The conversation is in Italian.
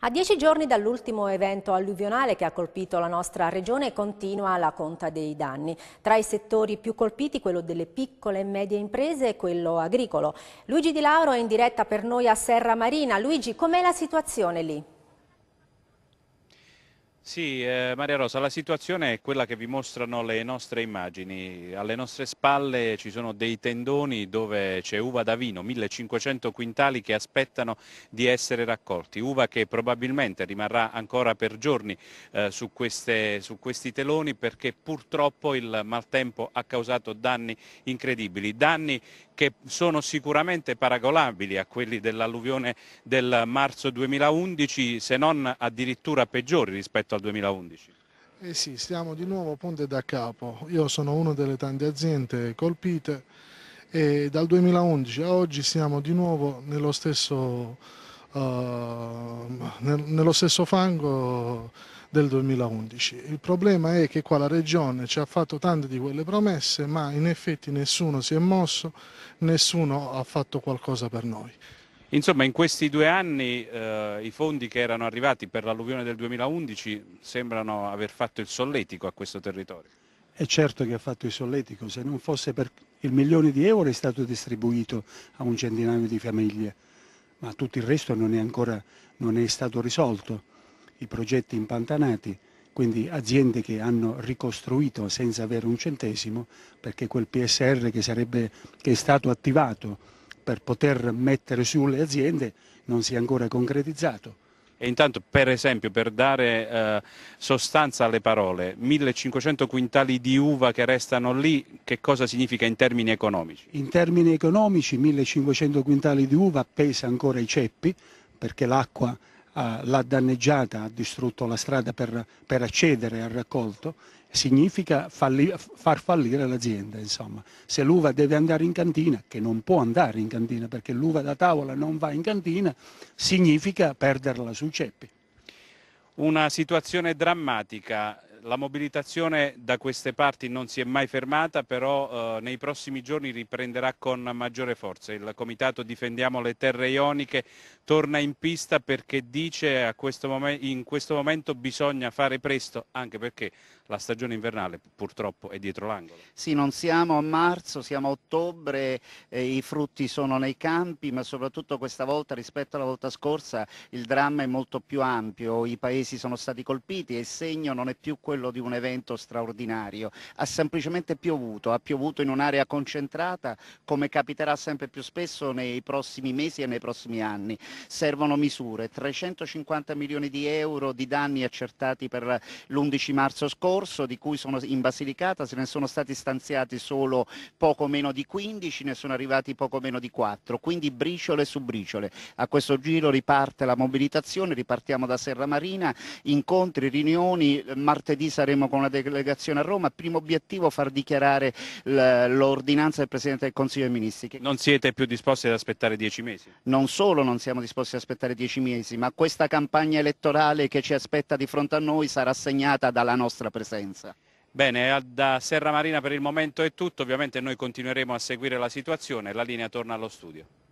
A dieci giorni dall'ultimo evento alluvionale che ha colpito la nostra regione continua la conta dei danni. Tra i settori più colpiti quello delle piccole e medie imprese e quello agricolo. Luigi Di Lauro è in diretta per noi a Serra Marina. Luigi, com'è la situazione lì? Sì, eh, Maria Rosa, la situazione è quella che vi mostrano le nostre immagini. Alle nostre spalle ci sono dei tendoni dove c'è uva da vino, 1500 quintali che aspettano di essere raccolti, uva che probabilmente rimarrà ancora per giorni eh, su, queste, su questi teloni perché purtroppo il maltempo ha causato danni incredibili, danni che sono sicuramente paragonabili a quelli dell'alluvione del marzo 2011, se non addirittura peggiori rispetto al 2011? Eh sì, stiamo di nuovo ponte da capo. Io sono una delle tante aziende colpite e dal 2011 a oggi siamo di nuovo nello stesso, uh, nel, nello stesso fango del 2011. Il problema è che qua la Regione ci ha fatto tante di quelle promesse, ma in effetti nessuno si è mosso, nessuno ha fatto qualcosa per noi. Insomma, in questi due anni eh, i fondi che erano arrivati per l'alluvione del 2011 sembrano aver fatto il solletico a questo territorio. È certo che ha fatto il solletico, se non fosse per il milione di euro è stato distribuito a un centinaio di famiglie, ma tutto il resto non è ancora non è stato risolto. I progetti impantanati, quindi aziende che hanno ricostruito senza avere un centesimo, perché quel PSR che, sarebbe, che è stato attivato per poter mettere su le aziende non si è ancora concretizzato. E intanto, per esempio, per dare eh, sostanza alle parole, 1500 quintali di uva che restano lì, che cosa significa in termini economici? In termini economici, 1500 quintali di uva pesa ancora i ceppi, perché l'acqua eh, l'ha danneggiata, ha distrutto la strada per, per accedere al raccolto, significa falli, far fallire l'azienda. Insomma. Se l'uva deve andare in cantina, che non può andare in cantina perché l'uva da tavola non va in cantina, significa perderla sui ceppi. Una situazione drammatica, la mobilitazione da queste parti non si è mai fermata, però eh, nei prossimi giorni riprenderà con maggiore forza. Il Comitato Difendiamo le Terre Ioniche torna in pista perché dice che in questo momento bisogna fare presto, anche perché la stagione invernale purtroppo è dietro l'angolo. Sì, non siamo a marzo, siamo a ottobre, eh, i frutti sono nei campi, ma soprattutto questa volta rispetto alla volta scorsa il dramma è molto più ampio, i paesi sono stati colpiti e il segno non è più quello quello di un evento straordinario. Ha semplicemente piovuto, ha piovuto in un'area concentrata come capiterà sempre più spesso nei prossimi mesi e nei prossimi anni. Servono misure, 350 milioni di euro di danni accertati per l'11 marzo scorso, di cui sono in Basilicata se ne sono stati stanziati solo poco meno di 15, ne sono arrivati poco meno di 4, quindi briciole su briciole. A questo giro riparte la mobilitazione, ripartiamo da Serra Marina, incontri, riunioni, martedì martedì saremo con la delegazione a Roma. Primo obiettivo far dichiarare l'ordinanza del Presidente del Consiglio dei Ministri. Che... Non siete più disposti ad aspettare dieci mesi? Non solo non siamo disposti ad aspettare dieci mesi, ma questa campagna elettorale che ci aspetta di fronte a noi sarà segnata dalla nostra presenza. Bene, da Serra Marina per il momento è tutto, ovviamente noi continueremo a seguire la situazione, la linea torna allo studio.